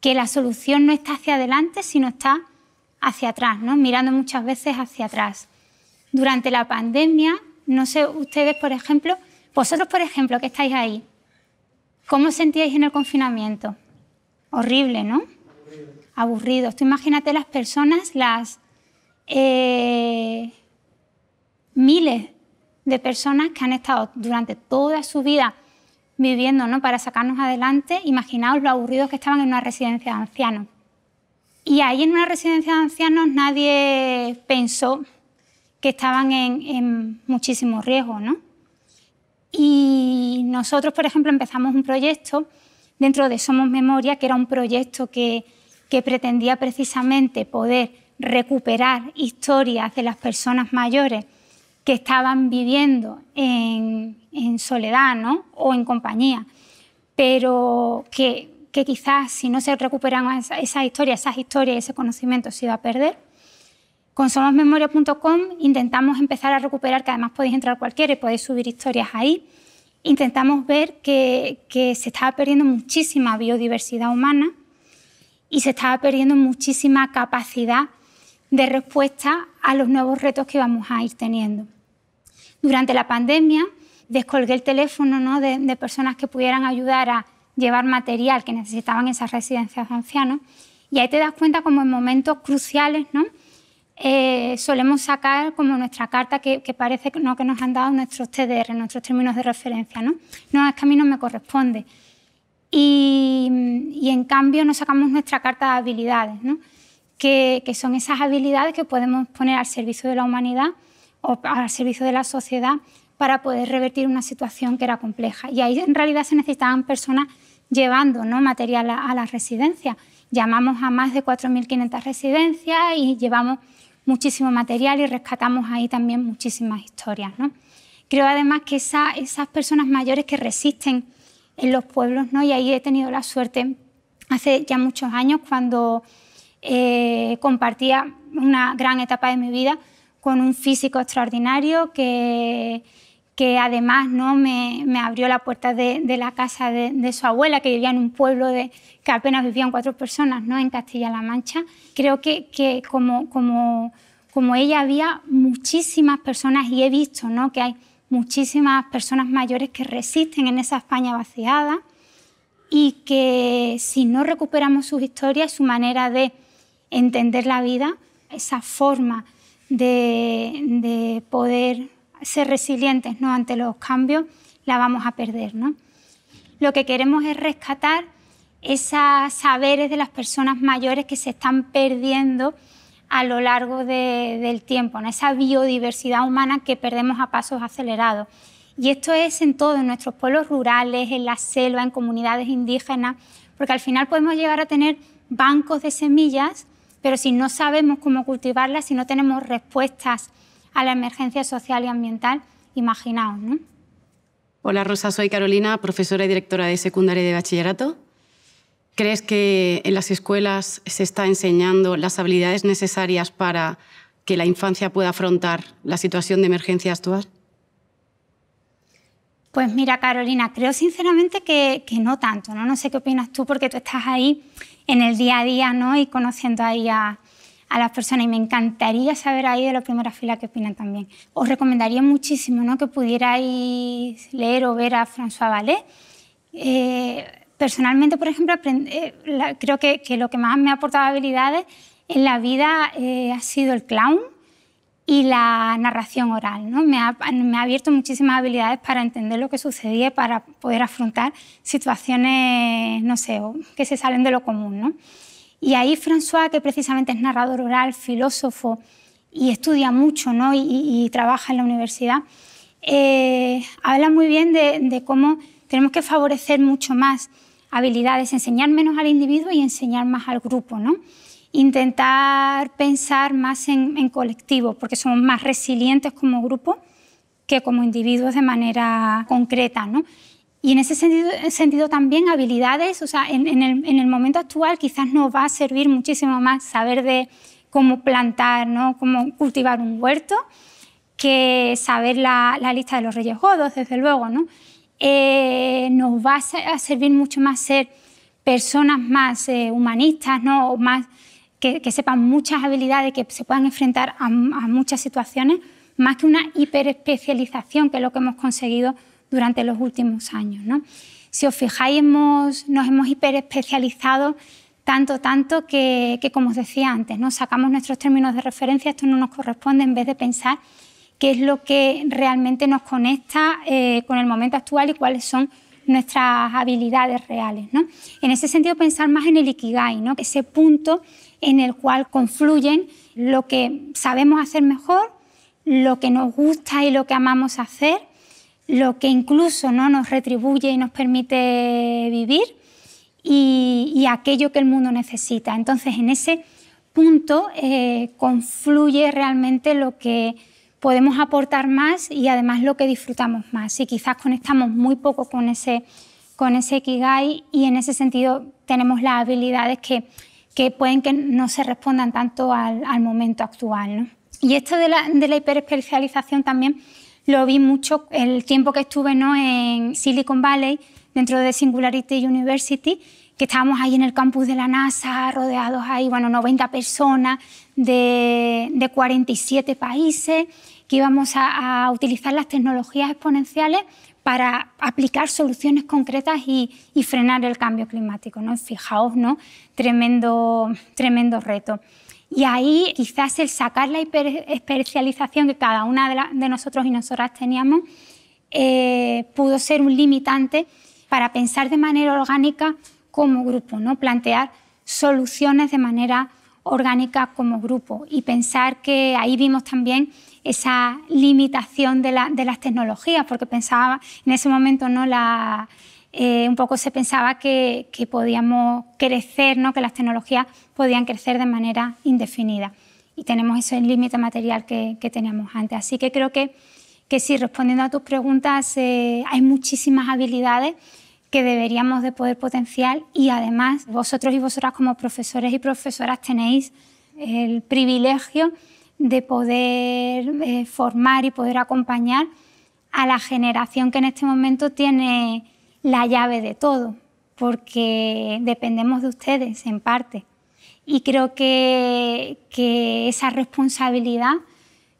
que la solución no está hacia adelante, sino está hacia atrás, ¿no? mirando muchas veces hacia atrás durante la pandemia, no sé, ustedes, por ejemplo, vosotros, por ejemplo, que estáis ahí, ¿cómo os sentíais en el confinamiento? Horrible, ¿no? Aburrido. Aburridos. Tú imagínate las personas, las eh, miles de personas que han estado durante toda su vida viviendo para sacarnos adelante, imaginaos lo aburridos que estaban en una residencia de ancianos. Y ahí en una residencia de ancianos nadie pensó que estaban en, muchísimo riesgo. Y nosotros, por ejemplo, empezamos un proyecto dentro de Somos Memoria, que era un proyecto que, pretendía precisamente poder recuperar historias de las personas mayores que estaban viviendo en, soledad o en compañía, pero que, quizás si no se recuperan esas, historias, esas historias y ese conocimiento se iba a perder. Con somosmemoria.com intentamos empezar a recuperar, que además podéis entrar cualquiera y podéis subir historias ahí. Intentamos ver que, se estaba perdiendo muchísima biodiversidad humana y se estaba perdiendo muchísima capacidad de respuesta a los nuevos retos que vamos a ir teniendo. Durante la pandemia descolgué el teléfono de, de, personas que pudieran ayudar a llevar material que necesitaban esas residencias de ancianos y ahí te das cuenta como en momentos cruciales, ¿no? Eh, solemos sacar como nuestra carta que, parece que, no, que nos han dado nuestros TDR, nuestros términos de referencia. No, no es que a mí no me corresponde. Y, en cambio no sacamos nuestra carta de habilidades, que, son esas habilidades que podemos poner al servicio de la humanidad o al servicio de la sociedad para poder revertir una situación que era compleja. Y ahí en realidad se necesitaban personas llevando ¿no? material a, a las residencias. Llamamos a más de 4.500 residencias y llevamos muchísimo material y rescatamos ahí también muchísimas historias. ¿no? Creo además que esas personas mayores que resisten en los pueblos, ¿no? y ahí he tenido la suerte hace ya muchos años cuando eh, compartía una gran etapa de mi vida con un físico extraordinario que que además ¿no? me, abrió la puerta de, la casa de, de, su abuela, que vivía en un pueblo de, que apenas vivían cuatro personas ¿no? en Castilla-La Mancha. Creo que, que como, como, como, ella había muchísimas personas y he visto ¿no? que hay muchísimas personas mayores que resisten en esa España vaciada y que si no recuperamos sus historias, su manera de entender la vida, esa forma de, de poder ser resilientes ¿no? ante los cambios, la vamos a perder. ¿no? Lo que queremos es rescatar esos saberes de las personas mayores que se están perdiendo a lo largo del tiempo, esa biodiversidad humana que perdemos a pasos acelerados. Y esto es en todos en nuestros pueblos rurales, en la selva, en comunidades indígenas, porque al final podemos llegar a tener bancos de semillas, pero si no sabemos cómo cultivarlas, si no tenemos respuestas a la emergencia social y ambiental, imaginaos. Hola Rosa, soy Carolina, profesora y directora de secundaria y de bachillerato. ¿Crees que en las escuelas se está enseñando las habilidades necesarias para que la infancia pueda afrontar la situación de emergencia actual? Pues mira, Carolina, creo sinceramente que, que, no tanto, ¿no? No sé qué opinas tú porque tú estás ahí en el día a día, ¿no? Y conociendo ahí a, a las personas y me encantaría saber ahí de la primera fila qué opinan también. Os recomendaría muchísimo ¿no? que pudierais leer o ver a François Vallée. Eh, personalmente, por ejemplo, eh, creo que, lo que más me ha aportado habilidades en la vida eh, ha sido el clown y la narración oral. ¿no? Me, ha, abierto muchísimas habilidades para entender lo que sucedía y para poder afrontar situaciones, no sé, que se salen de lo común. Y ahí François, que precisamente es narrador oral, filósofo y estudia mucho ¿no? y, trabaja en la universidad, eh, habla muy bien de, cómo tenemos que favorecer mucho más habilidades, enseñar menos al individuo y enseñar más al grupo, ¿no? Intentar pensar más en, en, colectivo, porque somos más resilientes como grupo que como individuos de manera concreta, ¿no? Y en ese sentido, también habilidades, o sea, en, el, momento actual quizás nos va a servir muchísimo más saber de cómo plantar, cómo cultivar un huerto, que saber la, lista de los reyes godos, desde luego. Eh, nos va a servir mucho más ser personas más eh, humanistas, ¿no? más, que, sepan muchas habilidades, que se puedan enfrentar a, a muchas situaciones, más que una hiperespecialización, que es lo que hemos conseguido durante los últimos años. ¿no? Si os fijáis, nos hemos hiperespecializado tanto, tanto que, como os decía antes, ¿no? sacamos nuestros términos de referencia, esto no nos corresponde, en vez de pensar qué es lo que realmente nos conecta eh, con el momento actual y cuáles son nuestras habilidades reales. ¿no? En ese sentido, pensar más en el Ikigai, ¿no? ese punto en el cual confluyen lo que sabemos hacer mejor, lo que nos gusta y lo que amamos hacer lo que incluso no nos retribuye y nos permite vivir y, aquello que el mundo necesita. Entonces, en ese punto eh, confluye realmente lo que podemos aportar más y además lo que disfrutamos más. Y quizás conectamos muy poco con ese, con y en ese sentido tenemos las habilidades que, pueden que no se respondan tanto al, momento actual. Y esto de la hiperespecialización también lo vi mucho el tiempo que estuve en Silicon Valley, dentro de Singularity University, que estábamos ahí en el campus de la NASA, rodeados ahí, bueno, 90 personas de, 47 países, que íbamos a, utilizar las tecnologías exponenciales para aplicar soluciones concretas y, frenar el cambio climático. Fijaos, ¿no? tremendo reto. Y ahí quizás el sacar la especialización que cada una de, de nosotros y nosotras teníamos eh, pudo ser un limitante para pensar de manera orgánica como grupo, ¿no? plantear soluciones de manera orgánica como grupo y pensar que ahí vimos también esa limitación de, de las tecnologías, porque pensaba en ese momento ¿no? la, eh, un poco se pensaba que, podíamos crecer, ¿no? que las tecnologías podían crecer de manera indefinida. Y tenemos ese límite material que, teníamos antes. Así que creo que, que sí, respondiendo a tus preguntas, eh, hay muchísimas habilidades que deberíamos de poder potenciar y además vosotros y vosotras como profesores y profesoras tenéis el privilegio de poder eh, formar y poder acompañar a la generación que en este momento tiene la llave de todo, porque dependemos de ustedes en parte. Y creo que, esa responsabilidad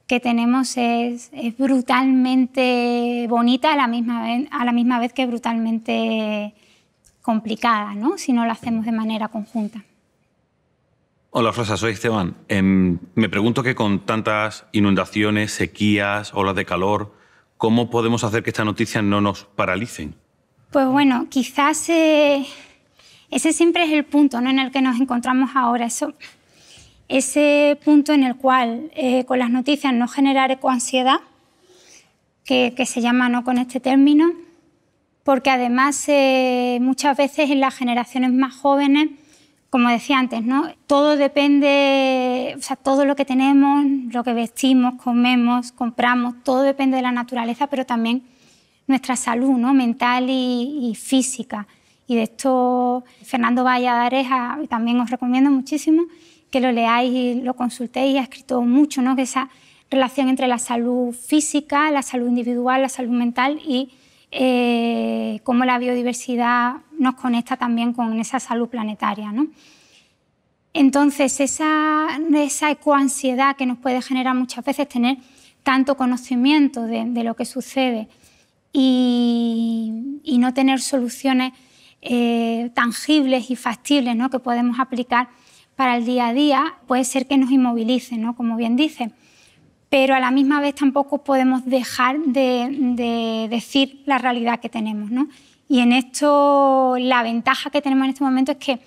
que tenemos es, brutalmente bonita a la, misma vez, a la misma vez que brutalmente complicada, si no lo hacemos de manera conjunta. Hola, Rosa, soy Esteban. Em, me pregunto que con tantas inundaciones, sequías, olas de calor, ¿cómo podemos hacer que estas noticias no nos paralicen? Pues bueno, quizás eh, ese siempre es el punto ¿no? en el que nos encontramos ahora. ese punto en el cual eh, con las noticias no generar ecoansiedad, que, se llama ¿no? con este término, porque además eh, muchas veces en las generaciones más jóvenes, como decía antes, ¿no? todo depende, o sea, todo lo que tenemos, lo que vestimos, comemos, compramos, todo depende de la naturaleza, pero también nuestra salud ¿no? mental y, física. Y de esto Fernando Valladares también os recomiendo muchísimo que lo leáis y lo consultéis. Ha escrito mucho ¿no? esa relación entre la salud física, la salud individual, la salud mental y eh, cómo la biodiversidad nos conecta también con esa salud planetaria. Entonces, esa, esa ecoansiedad que nos puede generar muchas veces tener tanto conocimiento de lo que sucede y, no tener soluciones eh, tangibles y factibles que podemos aplicar para el día a día, puede ser que nos inmovilice, como bien dice. Pero a la misma vez tampoco podemos dejar de, decir la realidad que tenemos. Y en esto, la ventaja que tenemos en este momento es que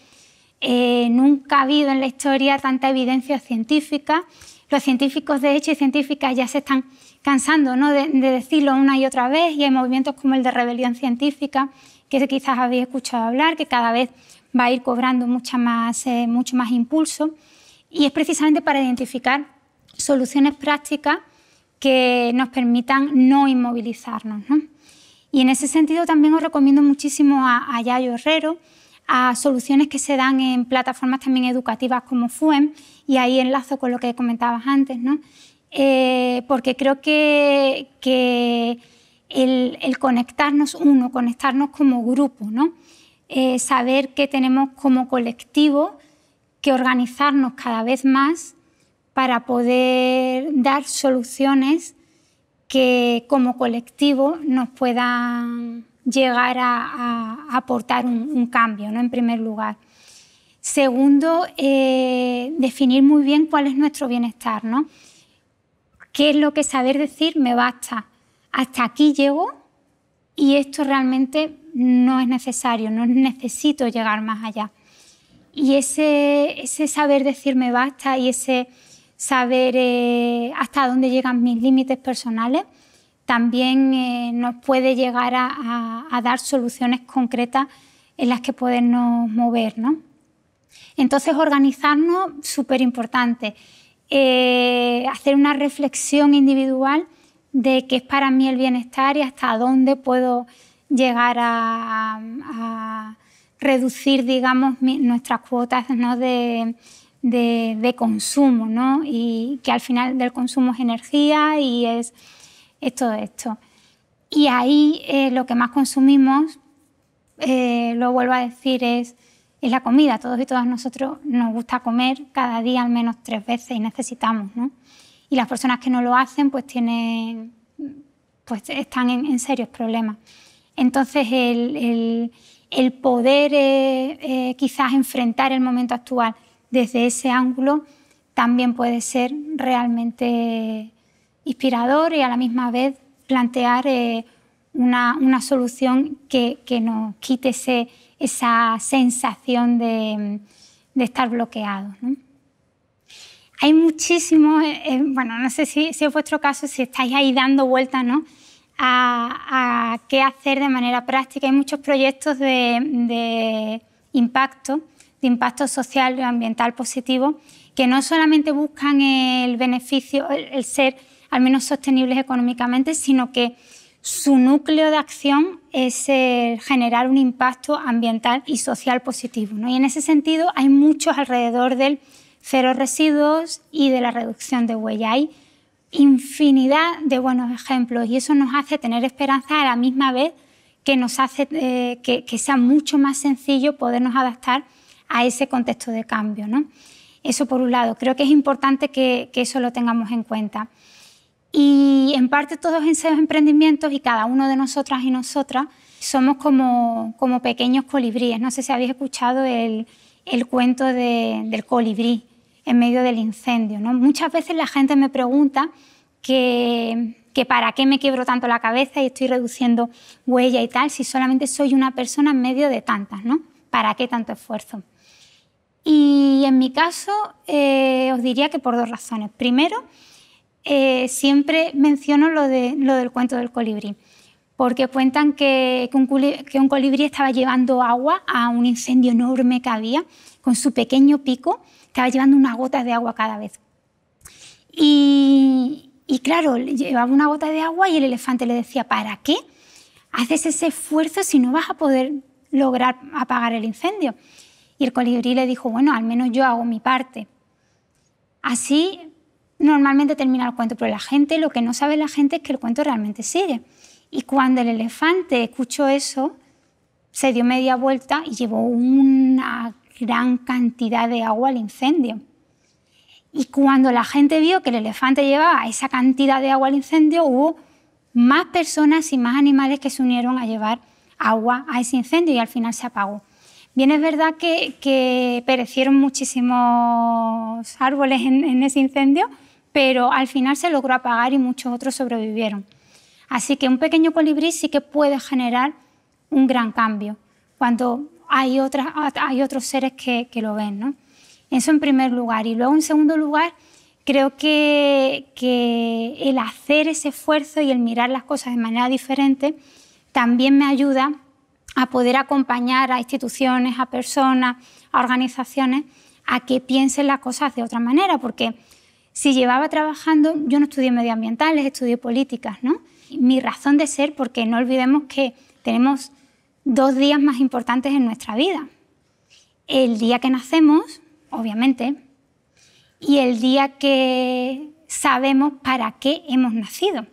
eh, nunca ha habido en la historia tanta evidencia científica. Los científicos, de hecho, y científicas ya se están cansando ¿no? de, decirlo una y otra vez y hay movimientos como el de rebelión científica, que quizás habéis escuchado hablar, que cada vez va a ir cobrando mucha más, eh, mucho más impulso. Y es precisamente para identificar soluciones prácticas que nos permitan no inmovilizarnos. Y en ese sentido también os recomiendo muchísimo a, a Yayo Herrero, a soluciones que se dan en plataformas también educativas como FUEM, y ahí enlazo con lo que comentabas antes, ¿no? Eh, porque creo que, el, conectarnos uno, conectarnos como grupo, eh, saber que tenemos como colectivo que organizarnos cada vez más para poder dar soluciones que como colectivo nos puedan llegar a, aportar un, cambio, en primer lugar. Segundo, eh, definir muy bien cuál es nuestro bienestar. ¿no? ¿Qué es lo que saber decir me basta? Hasta aquí llego y esto realmente no es necesario, no necesito llegar más allá. Y ese, saber decir me basta y ese saber eh, hasta dónde llegan mis límites personales también eh, nos puede llegar a, dar soluciones concretas en las que podernos mover. Entonces, organizarnos, súper importante. Eh, hacer una reflexión individual de qué es para mí el bienestar y hasta dónde puedo llegar a, reducir, digamos, nuestras cuotas de, consumo, Y que al final del consumo es energía y es, es todo esto. Y ahí eh, lo que más consumimos, eh, lo vuelvo a decir, es es la comida. Todos y todas nosotros nos gusta comer cada día al menos tres veces y necesitamos, ¿no? Y las personas que no lo hacen, pues tienen, pues están en, en serios problemas. Entonces, el, poder eh, eh, quizás enfrentar el momento actual desde ese ángulo también puede ser realmente inspirador y a la misma vez plantear eh, una, solución que, que nos quite ese esa sensación de, estar bloqueado. Hay muchísimos, eh, eh, bueno, no sé si, es vuestro caso, si estáis ahí dando vueltas ¿no? a, qué hacer de manera práctica. Hay muchos proyectos de, impacto, de impacto social y ambiental positivo, que no solamente buscan el beneficio, el ser al menos sostenibles económicamente, sino que su núcleo de acción es generar un impacto ambiental y social positivo. Y en ese sentido hay muchos alrededor del cero residuos y de la reducción de huella. Hay infinidad de buenos ejemplos y eso nos hace tener esperanza a la misma vez que nos hace eh, que, sea mucho más sencillo podernos adaptar a ese contexto de cambio. Eso por un lado, creo que es importante que eso lo tengamos en cuenta. Y en parte todos en esos emprendimientos y cada uno de nosotras y nosotras somos como, pequeños colibríes. No sé si habéis escuchado el, cuento del colibrí en medio del incendio. Muchas veces la gente me pregunta que, para qué me quiebro tanto la cabeza y estoy reduciendo huella y tal, si solamente soy una persona en medio de tantas, ¿no? ¿Para qué tanto esfuerzo? Y en mi caso eh, os diría que por dos razones. Primero, eh, siempre menciono lo, de, lo del cuento del colibrí, porque cuentan que, un colibrí, estaba llevando agua a un incendio enorme que había, con su pequeño pico, estaba llevando unas gotas de agua cada vez. Y, y claro, llevaba una gota de agua y el elefante le decía, ¿para qué haces ese esfuerzo si no vas a poder lograr apagar el incendio? Y el colibrí le dijo, bueno, al menos yo hago mi parte. Así normalmente termina el cuento, pero la gente, lo que no sabe la gente es que el cuento realmente sigue. Y cuando el elefante escuchó eso, se dio media vuelta y llevó una gran cantidad de agua al incendio. Y cuando la gente vio que el elefante llevaba esa cantidad de agua al incendio, hubo más personas y más animales que se unieron a llevar agua a ese incendio y al final se apagó. Bien, es verdad que, perecieron muchísimos árboles en, ese incendio, pero al final se logró apagar y muchos otros sobrevivieron. Así que un pequeño colibrí sí que puede generar un gran cambio cuando hay, hay otros seres que, lo ven. Eso en primer lugar. Y luego en segundo lugar, creo que, que, el hacer ese esfuerzo y el mirar las cosas de manera diferente también me ayuda a poder acompañar a instituciones, a personas, a organizaciones a que piensen las cosas de otra manera, porque si llevaba trabajando, yo no estudié medioambientales, estudié políticas, ¿no? Mi razón de ser, porque no olvidemos que tenemos dos días más importantes en nuestra vida. El día que nacemos, obviamente, y el día que sabemos para qué hemos nacido.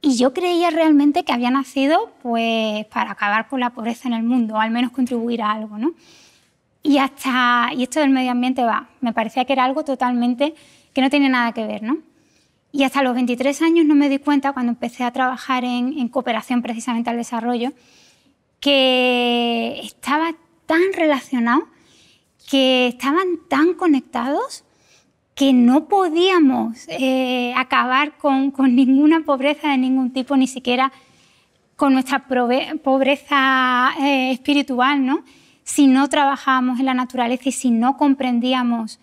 Y yo creía realmente que había nacido pues, para acabar con la pobreza en el mundo, o al menos contribuir a algo. ¿no? y hasta y esto del medio ambiente va. Me parecía que era algo totalmente que no tenía nada que ver, Y hasta los 23 años no me di cuenta, cuando empecé a trabajar en, cooperación precisamente al desarrollo, que estaba tan relacionado, que estaban tan conectados, que no podíamos eh, acabar con, ninguna pobreza de ningún tipo, ni siquiera con nuestra pobreza eh, espiritual, si no trabajábamos en la naturaleza y si no comprendíamos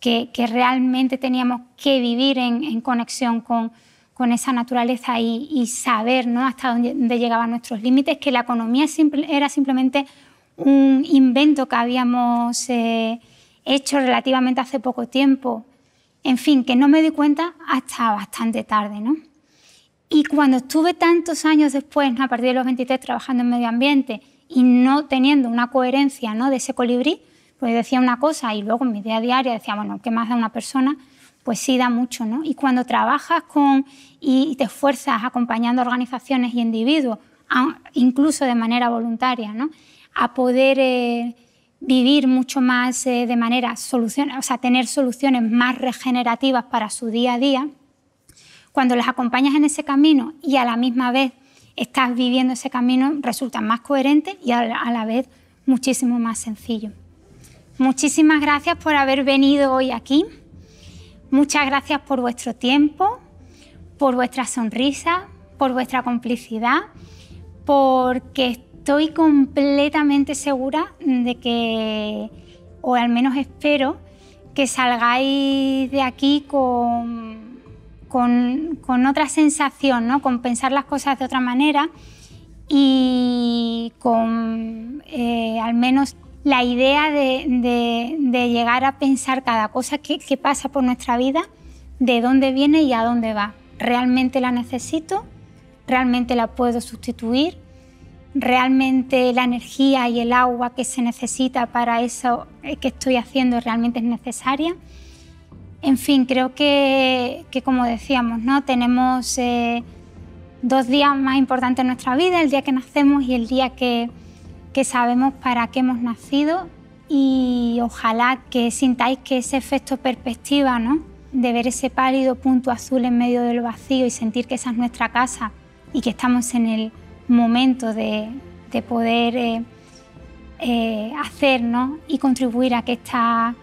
que, realmente teníamos que vivir en, conexión con, esa naturaleza y, saber ¿no? hasta dónde, llegaban nuestros límites, que la economía era simplemente un invento que habíamos eh, hecho relativamente hace poco tiempo. En fin, que no me di cuenta hasta bastante tarde. ¿no? Y cuando estuve tantos años después, a partir de los 23, trabajando en medio ambiente, y no teniendo una coherencia ¿no? de ese colibrí, pues decía una cosa y luego en mi día diaria decía, bueno, ¿qué más da una persona? Pues sí da mucho, ¿no? Y cuando trabajas con y te esfuerzas acompañando organizaciones y individuos, incluso de manera voluntaria, ¿no? A poder eh, vivir mucho más eh, de manera solución, o sea, tener soluciones más regenerativas para su día a día, cuando las acompañas en ese camino y a la misma vez estás viviendo ese camino resulta más coherente y a la vez muchísimo más sencillo. Muchísimas gracias por haber venido hoy aquí. Muchas gracias por vuestro tiempo, por vuestra sonrisa, por vuestra complicidad, porque estoy completamente segura de que, o al menos espero, que salgáis de aquí con con, otra sensación, ¿no? con pensar las cosas de otra manera y con eh, al menos la idea de, llegar a pensar cada cosa que, pasa por nuestra vida, de dónde viene y a dónde va. ¿Realmente la necesito? ¿Realmente la puedo sustituir? ¿Realmente la energía y el agua que se necesita para eso que estoy haciendo realmente es necesaria? En fin, creo que, como decíamos, tenemos eh, dos días más importantes en nuestra vida, el día que nacemos y el día que, sabemos para qué hemos nacido y ojalá que sintáis que ese efecto perspectiva, de ver ese pálido punto azul en medio del vacío y sentir que esa es nuestra casa y que estamos en el momento de, poder eh, eh, hacer y contribuir a que esta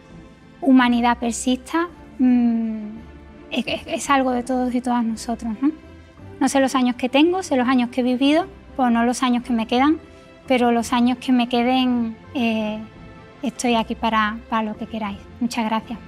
humanidad persista, Mm, es, algo de todos y todas nosotros. ¿no? sé los años que tengo, sé los años que he vivido, o pues no los años que me quedan, pero los años que me queden eh, estoy aquí para, para lo que queráis. Muchas gracias.